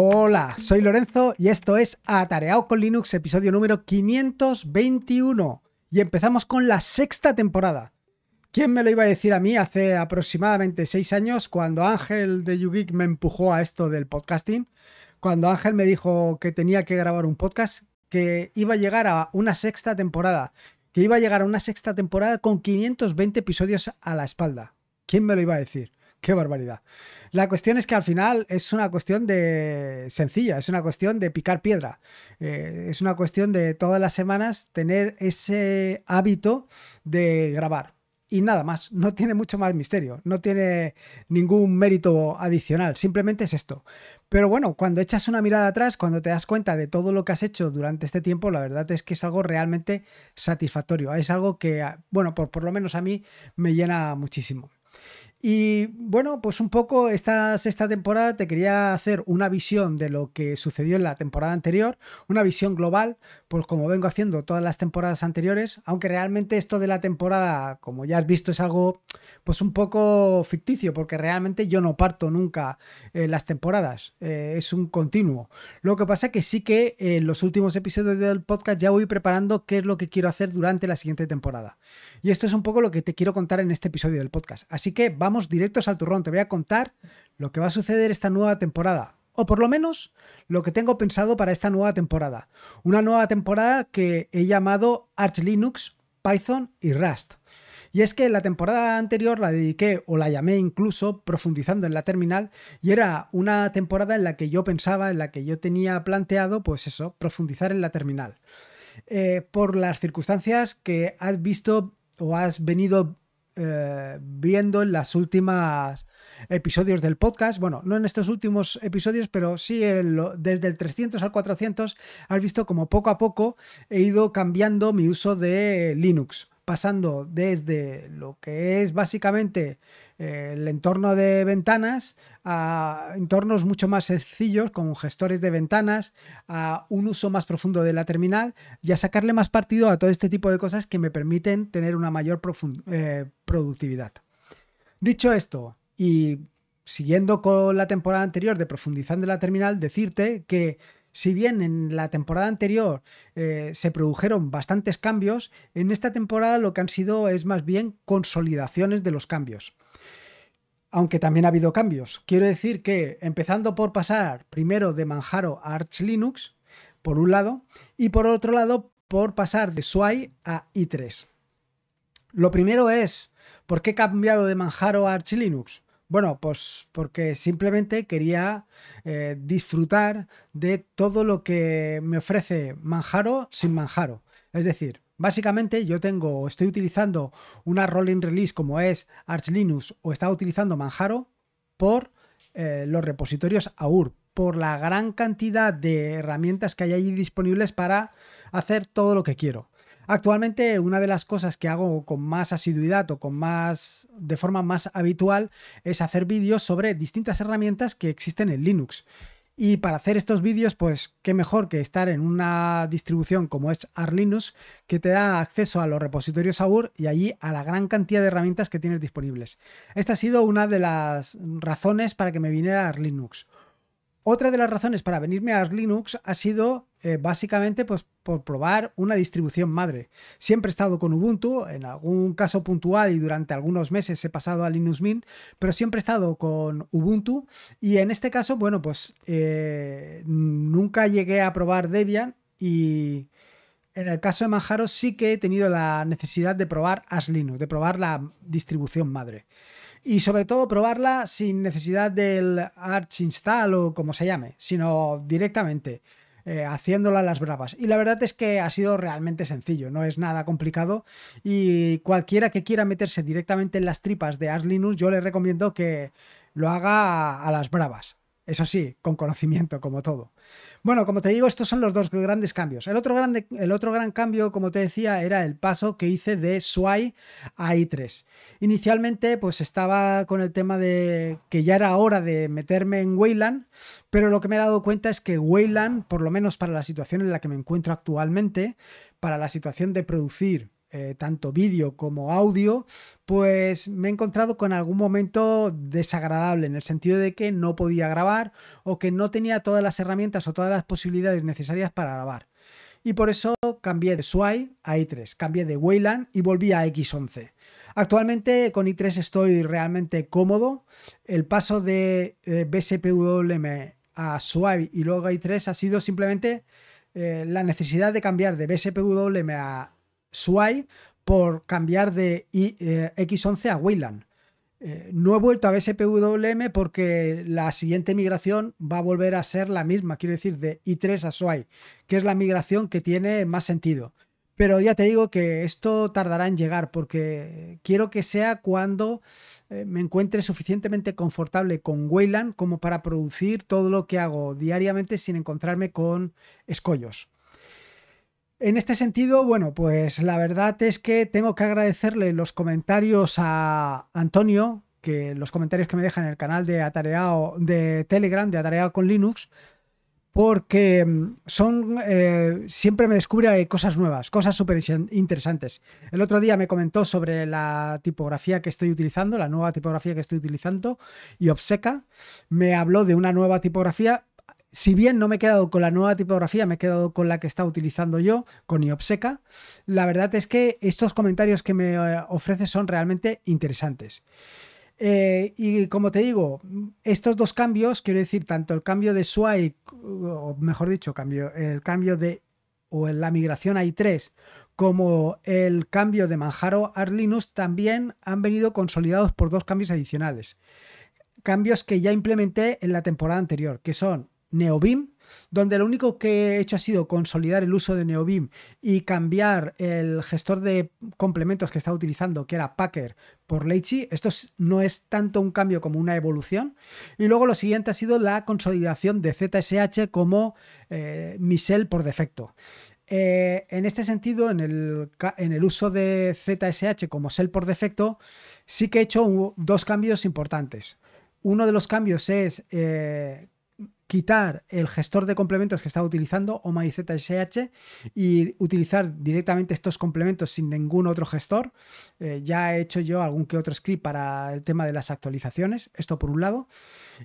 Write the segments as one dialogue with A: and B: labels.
A: Hola, soy Lorenzo y esto es Atareado con Linux, episodio número 521. Y empezamos con la sexta temporada. ¿Quién me lo iba a decir a mí hace aproximadamente seis años cuando Ángel de YouGeek me empujó a esto del podcasting? Cuando Ángel me dijo que tenía que grabar un podcast, que iba a llegar a una sexta temporada, que iba a llegar a una sexta temporada con 520 episodios a la espalda. ¿Quién me lo iba a decir? Qué barbaridad. La cuestión es que al final es una cuestión de sencilla, es una cuestión de picar piedra, eh, es una cuestión de todas las semanas tener ese hábito de grabar. Y nada más, no tiene mucho más misterio, no tiene ningún mérito adicional, simplemente es esto. Pero bueno, cuando echas una mirada atrás, cuando te das cuenta de todo lo que has hecho durante este tiempo, la verdad es que es algo realmente satisfactorio, es algo que, ah, bueno, por, por lo menos a mí me llena muchísimo. Y bueno, pues un poco esta sexta temporada te quería hacer una visión de lo que sucedió en la temporada anterior, una visión global, pues como vengo haciendo todas las temporadas anteriores, aunque realmente esto de la temporada, como ya has visto, es algo pues un poco ficticio, porque realmente yo no parto nunca eh, las temporadas, eh, es un continuo. Lo que pasa que sí que eh, en los últimos episodios del podcast ya voy preparando qué es lo que quiero hacer durante la siguiente temporada. Y esto es un poco lo que te quiero contar en este episodio del podcast. Así que vamos directos al turrón. Te voy a contar lo que va a suceder esta nueva temporada. O por lo menos lo que tengo pensado para esta nueva temporada. Una nueva temporada que he llamado Arch Linux, Python y Rust. Y es que la temporada anterior la dediqué o la llamé incluso profundizando en la terminal y era una temporada en la que yo pensaba, en la que yo tenía planteado, pues eso, profundizar en la terminal. Eh, por las circunstancias que has visto o has venido eh, viendo en las últimas episodios del podcast. Bueno, no en estos últimos episodios, pero sí desde el 300 al 400 has visto como poco a poco he ido cambiando mi uso de Linux pasando desde lo que es básicamente eh, el entorno de ventanas a entornos mucho más sencillos con gestores de ventanas, a un uso más profundo de la terminal y a sacarle más partido a todo este tipo de cosas que me permiten tener una mayor eh, productividad. Dicho esto, y siguiendo con la temporada anterior de profundizando la terminal, decirte que si bien en la temporada anterior eh, se produjeron bastantes cambios, en esta temporada lo que han sido es más bien consolidaciones de los cambios. Aunque también ha habido cambios. Quiero decir que empezando por pasar primero de Manjaro a Arch Linux, por un lado, y por otro lado por pasar de Sway a i3. Lo primero es, ¿por qué he cambiado de Manjaro a Arch Linux? Bueno, pues porque simplemente quería eh, disfrutar de todo lo que me ofrece Manjaro sin Manjaro. Es decir, básicamente yo tengo, estoy utilizando una rolling release como es Arch Linux o estaba utilizando Manjaro por eh, los repositorios AUR, por la gran cantidad de herramientas que hay allí disponibles para hacer todo lo que quiero. Actualmente una de las cosas que hago con más asiduidad o con más de forma más habitual es hacer vídeos sobre distintas herramientas que existen en Linux. Y para hacer estos vídeos, pues qué mejor que estar en una distribución como es Arlinux, que te da acceso a los repositorios AUR y allí a la gran cantidad de herramientas que tienes disponibles. Esta ha sido una de las razones para que me viniera Arlinux. Otra de las razones para venirme a Linux ha sido eh, básicamente pues, por probar una distribución madre. Siempre he estado con Ubuntu, en algún caso puntual y durante algunos meses he pasado a Linux Mint, pero siempre he estado con Ubuntu y en este caso, bueno, pues eh, nunca llegué a probar Debian y en el caso de Manjaro sí que he tenido la necesidad de probar Ash Linux, de probar la distribución madre y sobre todo probarla sin necesidad del Arch Install o como se llame, sino directamente eh, haciéndola a las bravas. Y la verdad es que ha sido realmente sencillo, no es nada complicado y cualquiera que quiera meterse directamente en las tripas de Arch Linux yo le recomiendo que lo haga a las bravas. Eso sí, con conocimiento, como todo. Bueno, como te digo, estos son los dos grandes cambios. El otro, grande, el otro gran cambio, como te decía, era el paso que hice de SWAI a i3. Inicialmente, pues estaba con el tema de que ya era hora de meterme en Wayland, pero lo que me he dado cuenta es que Wayland, por lo menos para la situación en la que me encuentro actualmente, para la situación de producir eh, tanto vídeo como audio, pues me he encontrado con algún momento desagradable en el sentido de que no podía grabar o que no tenía todas las herramientas o todas las posibilidades necesarias para grabar. Y por eso cambié de Swai a i3, cambié de Wayland y volví a X11. Actualmente con i3 estoy realmente cómodo. El paso de eh, a Swai y luego a i3 ha sido simplemente eh, la necesidad de cambiar de BSPWM a Sway por cambiar de eh, X11 a Wayland. Eh, no he vuelto a BSPWM porque la siguiente migración va a volver a ser la misma, quiero decir, de I3 a Sway, que es la migración que tiene más sentido. Pero ya te digo que esto tardará en llegar porque quiero que sea cuando eh, me encuentre suficientemente confortable con Wayland como para producir todo lo que hago diariamente sin encontrarme con escollos. En este sentido, bueno, pues la verdad es que tengo que agradecerle los comentarios a Antonio, que los comentarios que me deja en el canal de Atareado de Telegram, de Atareado con Linux, porque mm, son eh, siempre me descubre eh, cosas nuevas, cosas súper interesantes. El otro día me comentó sobre la tipografía que estoy utilizando, la nueva tipografía que estoy utilizando, y Obseca me habló de una nueva tipografía si bien no me he quedado con la nueva tipografía, me he quedado con la que está utilizando yo, con Iopseca, la verdad es que estos comentarios que me eh, ofrece son realmente interesantes. Eh, y como te digo, estos dos cambios, quiero decir, tanto el cambio de SWAI, o mejor dicho, el cambio de o la migración a i3, como el cambio de Manjaro Arlinus también han venido consolidados por dos cambios adicionales. Cambios que ya implementé en la temporada anterior, que son Neobim, donde lo único que he hecho ha sido consolidar el uso de Neobim y cambiar el gestor de complementos que estaba utilizando, que era Packer, por Leichi. Esto no es tanto un cambio como una evolución. Y luego lo siguiente ha sido la consolidación de ZSH como eh, por defecto. Eh, en este sentido, en el, uso de ZSH como Shell por defecto, sí que he hecho dos cambios importantes. Uno de los cambios es eh, quitar el gestor de complementos que estaba utilizando, o ZSH, y utilizar directamente estos complementos sin ningún otro gestor. Eh, ya he hecho yo algún que otro script para el tema de las actualizaciones, esto por un lado.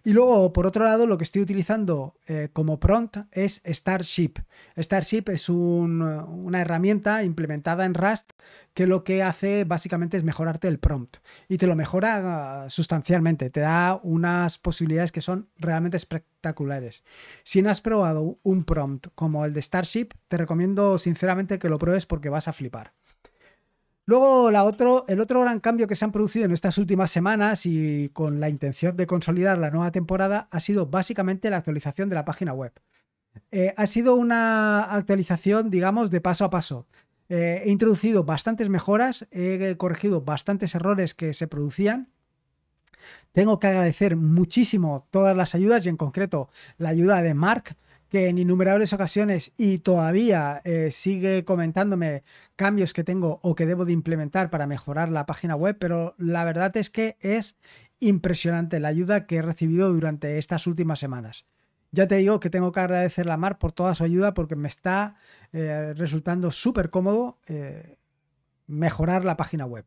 A: Y luego, por otro lado, lo que estoy utilizando eh, como prompt es Starship. Starship es una herramienta implementada en Rust que lo que hace básicamente es mejorarte el prompt y te lo mejora ah, sustancialmente, te da unas posibilidades que son realmente espectaculares espectaculares. Si no has probado un prompt como el de Starship, te recomiendo sinceramente que lo pruebes porque vas a flipar. Luego, la el otro gran cambio que se han producido en estas últimas semanas y con la intención de consolidar la nueva temporada ha sido básicamente la actualización de la página web. Eh, ha sido una actualización, digamos, de paso a paso. Eh, he introducido bastantes mejoras, he corregido bastantes errores que se producían tengo que agradecer muchísimo todas las ayudas y en concreto la ayuda de Mark, que en innumerables ocasiones y todavía eh, sigue comentándome cambios que tengo o que debo de implementar para mejorar la página web, pero la verdad es que es impresionante la ayuda que he recibido durante estas últimas semanas. Ya te digo que tengo que agradecerle a Mark por toda su ayuda porque me está eh, resultando súper cómodo eh, mejorar la página web.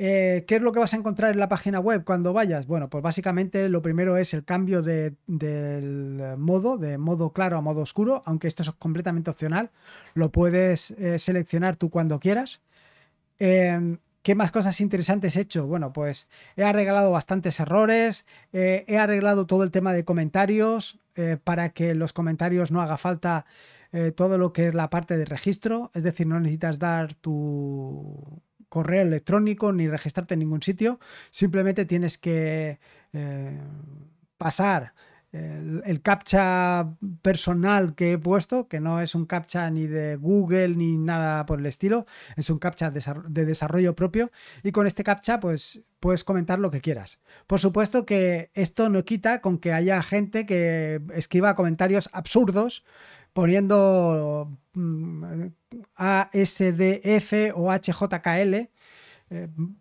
A: Eh, ¿Qué es lo que vas a encontrar en la página web cuando vayas? Bueno, pues básicamente lo primero es el cambio del modo, de modo claro a modo oscuro, aunque esto es completamente opcional, lo puedes eh, seleccionar tú cuando quieras. Em, ¿Qué más cosas interesantes he hecho? Bueno, pues he arreglado bastantes errores, eh, he arreglado todo el tema de comentarios para que los comentarios no haga falta todo lo que es la parte de registro, es decir, no necesitas dar tu correo electrónico ni registrarte en ningún sitio, simplemente tienes que eh, pasar eh, el, captcha personal que he puesto, que no es un captcha ni de Google ni nada por el estilo, es un captcha de, desarrollo propio y con este captcha pues puedes comentar lo que quieras. Por supuesto que esto no quita con que haya gente que escriba comentarios absurdos poniendo mm, ASDF o HJKL eh,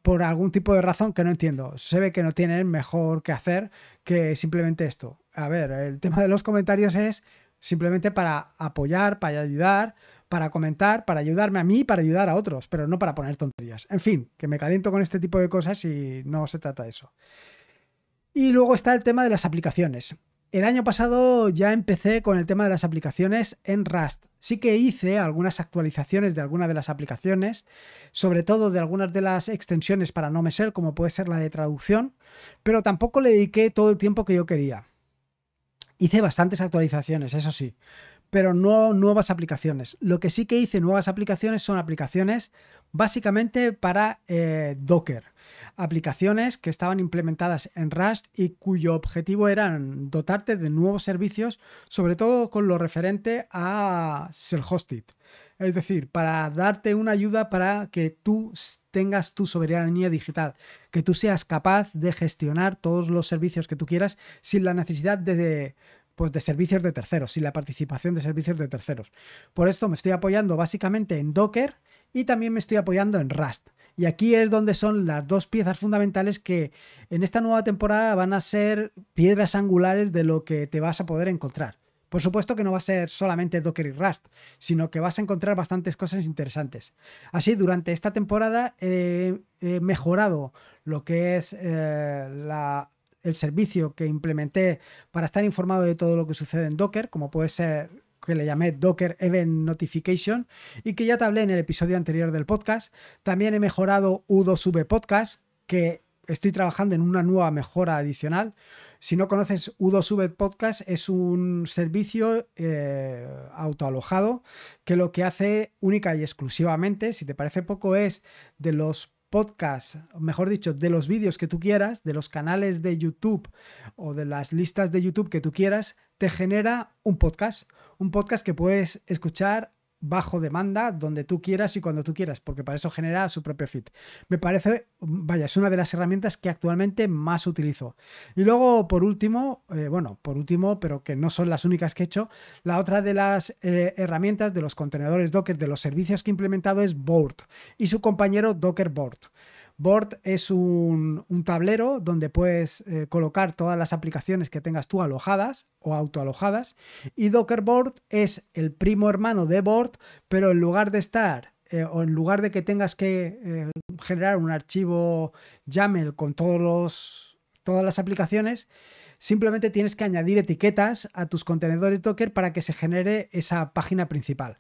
A: por algún tipo de razón que no entiendo. Se ve que no tienen mejor que hacer que simplemente esto. A ver, el tema de los comentarios es simplemente para apoyar, para ayudar, para comentar, para ayudarme a mí, para ayudar a otros, pero no para poner tonterías. En fin, que me caliento con este tipo de cosas y no se trata de eso. Y luego está el tema de las aplicaciones. El año pasado ya empecé con el tema de las aplicaciones en Rust. Sí que hice algunas actualizaciones de algunas de las aplicaciones, sobre todo de algunas de las extensiones para no como puede ser la de traducción, pero tampoco le dediqué todo el tiempo que yo quería. Hice bastantes actualizaciones, eso sí, pero no nuevas aplicaciones. Lo que sí que hice nuevas aplicaciones son aplicaciones básicamente para eh, Docker aplicaciones que estaban implementadas en Rust y cuyo objetivo eran dotarte de nuevos servicios, sobre todo con lo referente a self-hosted. Es decir, para darte una ayuda para que tú tengas tu soberanía digital, que tú seas capaz de gestionar todos los servicios que tú quieras sin la necesidad de, pues, de servicios de terceros, sin la participación de servicios de terceros. Por esto me estoy apoyando básicamente en Docker y también me estoy apoyando en Rust. Y aquí es donde son las dos piezas fundamentales que en esta nueva temporada van a ser piedras angulares de lo que te vas a poder encontrar. Por supuesto que no va a ser solamente Docker y Rust, sino que vas a encontrar bastantes cosas interesantes. Así, durante esta temporada eh, he mejorado lo que es eh, el servicio que implementé para estar informado de todo lo que sucede en Docker, como puede ser que le llamé Docker Event Notification y que ya te hablé en el episodio anterior del podcast. También he mejorado U2V Podcast, que estoy trabajando en una nueva mejora adicional. Si no conoces U2V Podcast, es un servicio eh, autoalojado que lo que hace única y exclusivamente, si te parece poco, es de los podcast, mejor dicho, de los vídeos que tú quieras, de los canales de YouTube o de las listas de YouTube que tú quieras, te genera un podcast. Un podcast que puedes escuchar bajo demanda, donde tú quieras y cuando tú quieras, porque para eso genera su propio fit. Me parece, vaya, es una de las herramientas que actualmente más utilizo. Y luego, por último, eh, bueno, por último, pero que no son las únicas que he hecho, la otra de las eh, herramientas de los contenedores Docker, de los servicios que he implementado es Board y su compañero Docker Board. Board es un, tablero donde puedes eh, colocar todas las aplicaciones que tengas tú alojadas o autoalojadas. Y Dockerboard es el primo hermano de Board, pero en lugar de estar eh, o en lugar de que tengas que eh, generar un archivo YAML con todos todas las aplicaciones, simplemente tienes que añadir etiquetas a tus contenedores Docker para que se genere esa página principal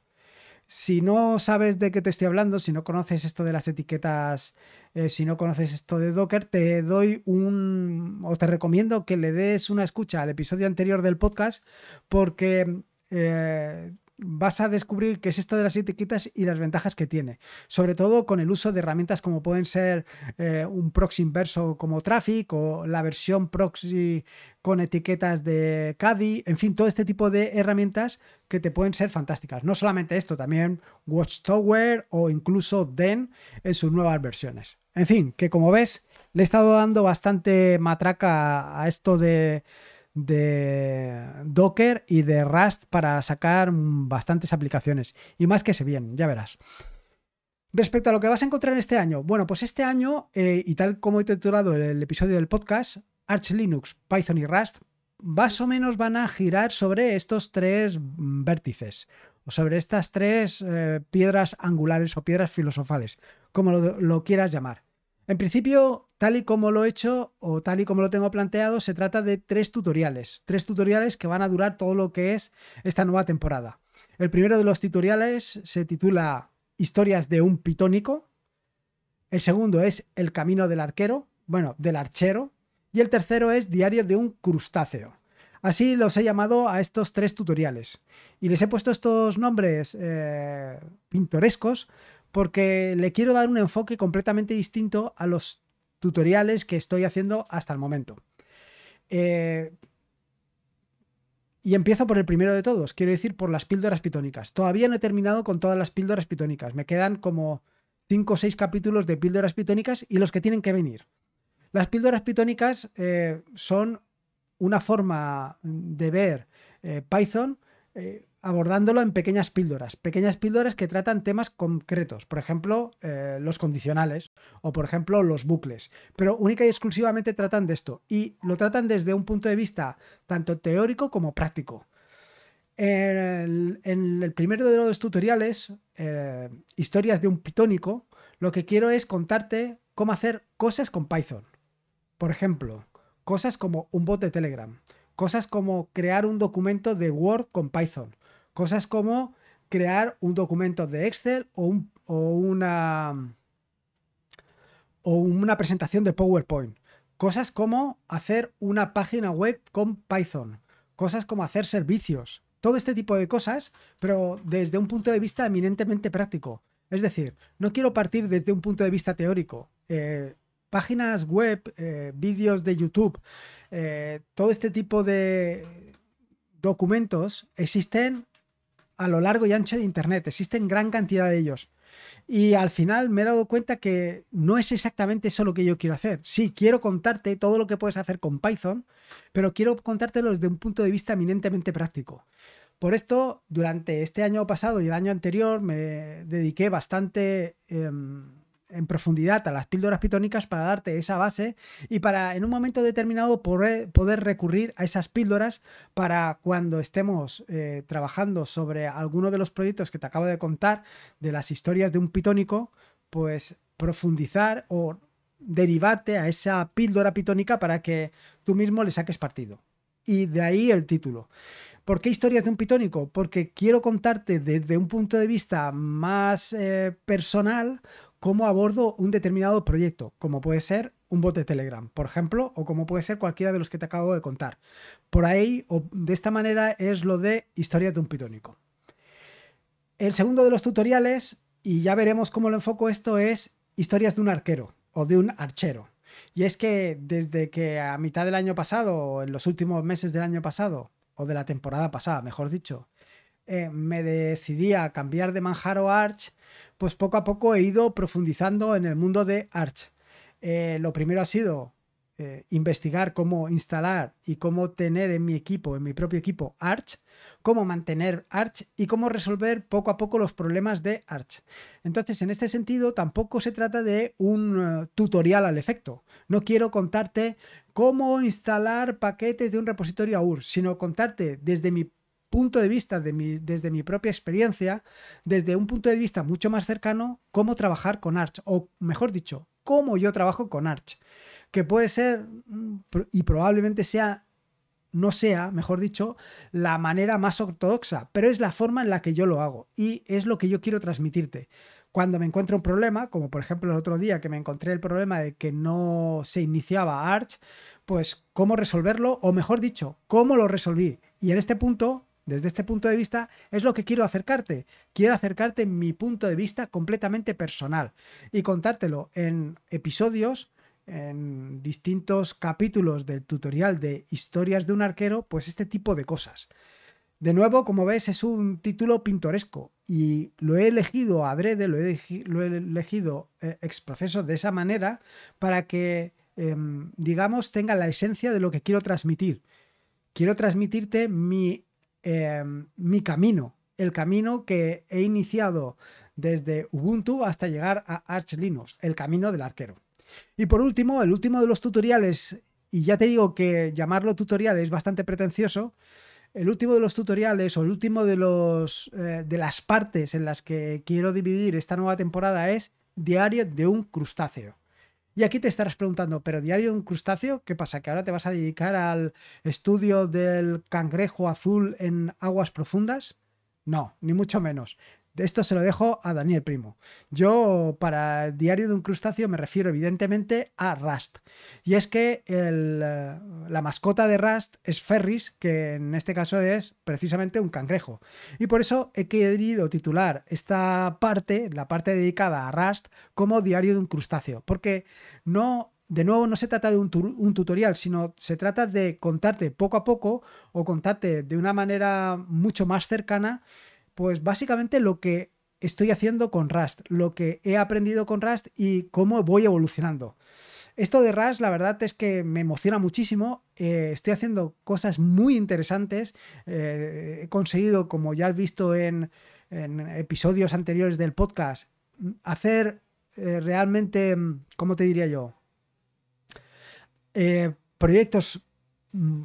A: si no sabes de qué te estoy hablando, si no conoces esto de las etiquetas, eh, si no conoces esto de Docker, te doy un. o te recomiendo que le des una escucha al episodio anterior del podcast, porque eh, vas a descubrir qué es esto de las etiquetas y las ventajas que tiene. Sobre todo con el uso de herramientas como pueden ser eh, un proxy inverso como Traffic o la versión proxy con etiquetas de Caddy, en fin, todo este tipo de herramientas que te pueden ser fantásticas. No solamente esto, también Watchtower o incluso Den en sus nuevas versiones. En fin, que como ves, le he estado dando bastante matraca a esto de de Docker y de Rust para sacar bastantes aplicaciones. Y más que se bien, ya verás. Respecto a lo que vas a encontrar este año, bueno, pues este año, eh, y tal como he titulado el, episodio del podcast, Arch Linux, Python y Rust, más o menos van a girar sobre estos tres vértices, o sobre estas tres eh, piedras angulares o piedras filosofales, como lo quieras llamar. En principio, Tal y como lo he hecho o tal y como lo tengo planteado, se trata de tres tutoriales. Tres tutoriales que van a durar todo lo que es esta nueva temporada. El primero de los tutoriales se titula Historias de un pitónico. El segundo es El camino del arquero, bueno, del archero. Y el tercero es Diario de un crustáceo. Así los he llamado a estos tres tutoriales. Y les he puesto estos nombres eh, pintorescos porque le quiero dar un enfoque completamente distinto a los tutoriales que estoy haciendo hasta el momento. Eh, y empiezo por el primero de todos, quiero decir por las píldoras pitónicas. Todavía no he terminado con todas las píldoras pitónicas. Me quedan como 5 o 6 capítulos de píldoras pitónicas y los que tienen que venir. Las píldoras pitónicas eh, son una forma de ver eh, Python abordándolo en pequeñas píldoras, pequeñas píldoras que tratan temas concretos, por ejemplo, eh, los condicionales o por ejemplo los bucles, pero única y exclusivamente tratan de esto y lo tratan desde un punto de vista tanto teórico como práctico. En el, primero de los tutoriales, eh, historias de un pitónico, lo que quiero es contarte cómo hacer cosas con Python. Por ejemplo, cosas como un bot de Telegram, cosas como crear un documento de Word con Python, Cosas como crear un documento de Excel o, una o una presentación de PowerPoint. Cosas como hacer una página web con Python. Cosas como hacer servicios. Todo este tipo de cosas, pero desde un punto de vista eminentemente práctico. Es decir, no quiero partir desde un punto de vista teórico. Eh, páginas web, eh, vídeos de YouTube, eh, todo este tipo de documentos existen a lo largo y ancho de Internet. Existen gran cantidad de ellos. Y al final me he dado cuenta que no es exactamente eso lo que yo quiero hacer. Sí, quiero contarte todo lo que puedes hacer con Python, pero quiero contártelo desde un punto de vista eminentemente práctico. Por esto, durante este año pasado y el año anterior me dediqué bastante... Em, en profundidad a las píldoras pitónicas para darte esa base y para en un momento determinado poder, recurrir a esas píldoras para cuando estemos eh, trabajando sobre alguno de los proyectos que te acabo de contar, de las historias de un pitónico, pues profundizar o derivarte a esa píldora pitónica para que tú mismo le saques partido. Y de ahí el título. ¿Por qué historias de un pitónico? Porque quiero contarte desde un punto de vista más eh, personal cómo abordo un determinado proyecto, como puede ser un bote de Telegram, por ejemplo, o como puede ser cualquiera de los que te acabo de contar. Por ahí, o de esta manera, es lo de historias de un pitónico. El segundo de los tutoriales, y ya veremos cómo lo enfoco esto, es historias de un arquero o de un archero. Y es que desde que a mitad del año pasado, o en los últimos meses del año pasado, o de la temporada pasada, mejor dicho, eh, me decidí a cambiar de Manjaro Arch, pues poco a poco he ido profundizando en el mundo de Arch. Eh, lo primero ha sido eh, investigar cómo instalar y cómo tener en mi equipo, en mi propio equipo, Arch, cómo mantener Arch y cómo resolver poco a poco los problemas de Arch. Entonces, en este sentido, tampoco se trata de un tutorial al efecto. No quiero contarte cómo instalar paquetes de un repositorio AUR, sino contarte desde mi punto de vista, de desde mi propia experiencia, desde un punto de vista mucho más cercano, cómo trabajar con Arch, o mejor dicho, cómo yo trabajo con Arch, que puede ser mm, y probablemente sea no sea, mejor dicho, la manera más ortodoxa, pero es la forma en la que yo lo hago y es lo que yo quiero transmitirte. Cuando me encuentro un problema, como por ejemplo el otro día que me encontré el problema de que no se iniciaba Arch, pues cómo resolverlo, o mejor dicho, cómo lo resolví. Y en este punto desde este punto de vista es lo que quiero acercarte. Quiero acercarte mi punto de vista completamente personal y contártelo en episodios, en distintos capítulos del tutorial de historias de un arquero, pues este tipo de cosas. De nuevo, como ves, es un título pintoresco y lo he elegido adrede, lo he, lo he elegido eh, exproceso proceso de esa manera para que, em, digamos, tenga la esencia de lo que quiero transmitir. Quiero transmitirte mi Em, mi camino, el camino que he iniciado desde Ubuntu hasta llegar a Arch Linux, el camino del arquero. Y por último, el último de los tutoriales, y ya te digo que llamarlo tutorial es bastante pretencioso, el último de los tutoriales o el último de, los, eh, de las partes en las que quiero dividir esta nueva temporada es Diario de un crustáceo. Y aquí te estarás preguntando, pero diario un crustáceo, ¿qué pasa? ¿Que ahora te vas a dedicar al estudio del cangrejo azul en aguas profundas? No, ni mucho menos. Esto se lo dejo a Daniel Primo. Yo para el diario de un crustáceo me refiero evidentemente a Rust. Y es que el, eh, la mascota de Rust es Ferris, que en este caso es precisamente un cangrejo. Y por eso he querido titular esta parte, la parte dedicada a Rust, como diario de un crustáceo. Porque no de nuevo, no se trata de un, tutorial, sino se trata de contarte poco a poco o contarte de una manera mucho más cercana pues básicamente lo que estoy haciendo con Rust, lo que he aprendido con Rust y cómo voy evolucionando. Esto de Rust, la verdad es que me emociona muchísimo. Eh, estoy haciendo cosas muy interesantes. Eh, he conseguido, como ya has visto en, episodios anteriores del podcast, hacer eh, realmente, ¿cómo te diría yo? proyectos mm,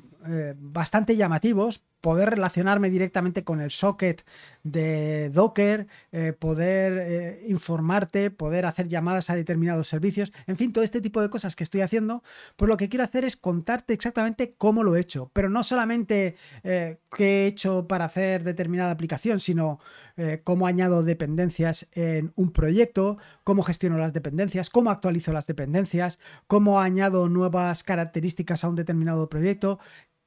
A: bastante llamativos, poder relacionarme directamente con el socket de Docker, eh, poder eh, informarte, poder hacer llamadas a determinados servicios, en fin, todo este tipo de cosas que estoy haciendo, pues lo que quiero hacer es contarte exactamente cómo lo he hecho, pero no solamente eh, qué he hecho para hacer determinada aplicación, sino cómo añado dependencias en un proyecto, cómo gestiono las dependencias, cómo actualizo las dependencias, cómo añado nuevas características a un determinado proyecto,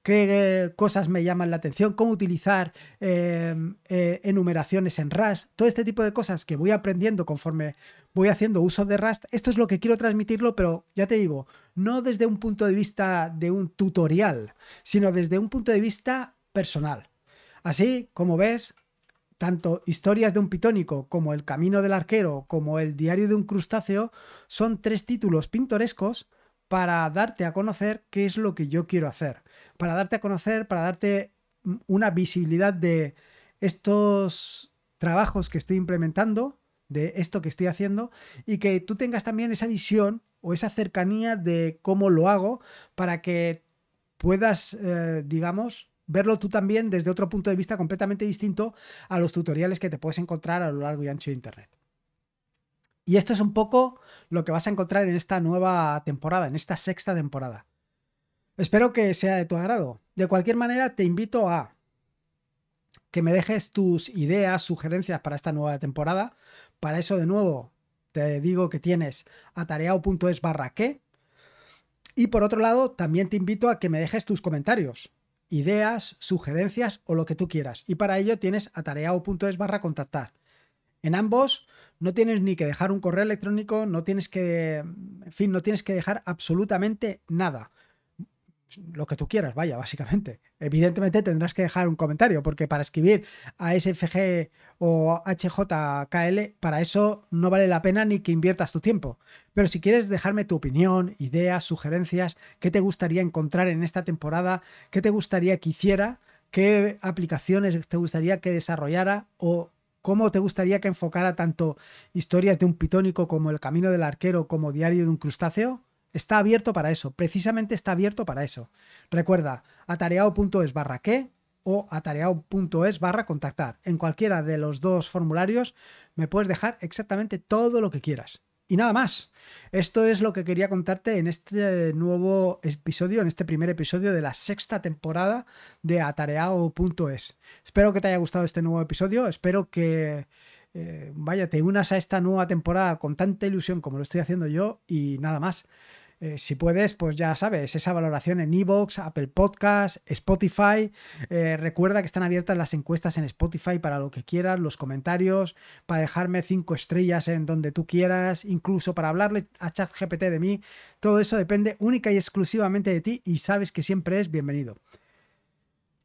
A: qué eh, cosas me llaman la atención, cómo utilizar eh, eh, enumeraciones en Rust, todo este tipo de cosas que voy aprendiendo conforme voy haciendo uso de Rust. Esto es lo que quiero transmitirlo, pero ya te digo, no desde un punto de vista de un tutorial, sino desde un punto de vista personal. Así como ves, tanto Historias de un Pitónico como El Camino del Arquero como El Diario de un Crustáceo son tres títulos pintorescos para darte a conocer qué es lo que yo quiero hacer, para darte a conocer, para darte mm, una visibilidad de estos trabajos que estoy implementando, de esto que estoy haciendo, y que tú tengas también esa visión o esa cercanía de cómo lo hago para que puedas, eh, digamos, verlo tú también desde otro punto de vista completamente distinto a los tutoriales que te puedes encontrar a lo largo y ancho de Internet. Y esto es un poco lo que vas a encontrar en esta nueva temporada, en esta sexta temporada. Espero que sea de tu agrado. De cualquier manera, te invito a que me dejes tus ideas, sugerencias para esta nueva temporada. Para eso, de nuevo, te digo que tienes atareado.es barra que. Y por otro lado, también te invito a que me dejes tus comentarios, ideas, sugerencias o lo que tú quieras. Y para ello tienes atareao.es barra contactar. En ambos no tienes ni que dejar un correo electrónico, no tienes que, en fin, no tienes que dejar absolutamente nada. Lo que tú quieras, vaya, básicamente. Evidentemente tendrás que dejar un comentario, porque para escribir a SFG o HJKL, para eso no vale la pena ni que inviertas tu tiempo. Pero si quieres dejarme tu opinión, ideas, sugerencias, qué te gustaría encontrar en esta temporada, qué te gustaría que hiciera, qué aplicaciones te gustaría que desarrollara o ¿Cómo te gustaría que enfocara tanto historias de un pitónico como El Camino del Arquero como Diario de un Crustáceo? Está abierto para eso, precisamente está abierto para eso. Recuerda, atareado.es barra qué o atareado.es barra contactar. En cualquiera de los dos formularios me puedes dejar exactamente todo lo que quieras. Y nada más. Esto es lo que quería contarte en este nuevo episodio, en este primer episodio de la sexta temporada de atareao.es. Espero que te haya gustado este nuevo episodio, espero que eh, te unas a esta nueva temporada con tanta ilusión como lo estoy haciendo yo y nada más. Eh, si puedes, pues ya sabes, esa valoración en Evox, Apple Podcast, Spotify. Eh, recuerda que están abiertas las encuestas en Spotify para lo que quieras, los comentarios, para dejarme cinco estrellas en donde tú quieras, incluso para hablarle a ChatGPT de mí. Todo eso depende única y exclusivamente de ti y sabes que siempre es bienvenido.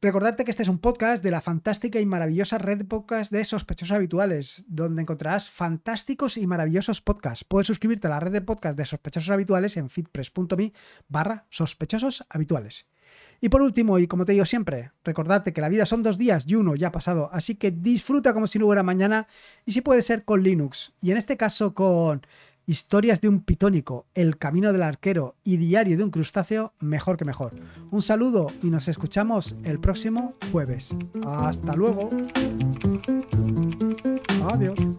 A: Recordarte que este es un podcast de la fantástica y maravillosa red de podcasts de sospechosos habituales, donde encontrarás fantásticos y maravillosos podcasts. Puedes suscribirte a la red de podcasts de sospechosos habituales en fitpress.me barra sospechosos habituales. Y por último, y como te digo siempre, recordarte que la vida son dos días y uno ya ha pasado, así que disfruta como si no hubiera mañana y si puede ser con Linux, y en este caso con Historias de un pitónico, El camino del arquero y Diario de un crustáceo, mejor que mejor. Un saludo y nos escuchamos el próximo jueves. Hasta luego. Adiós.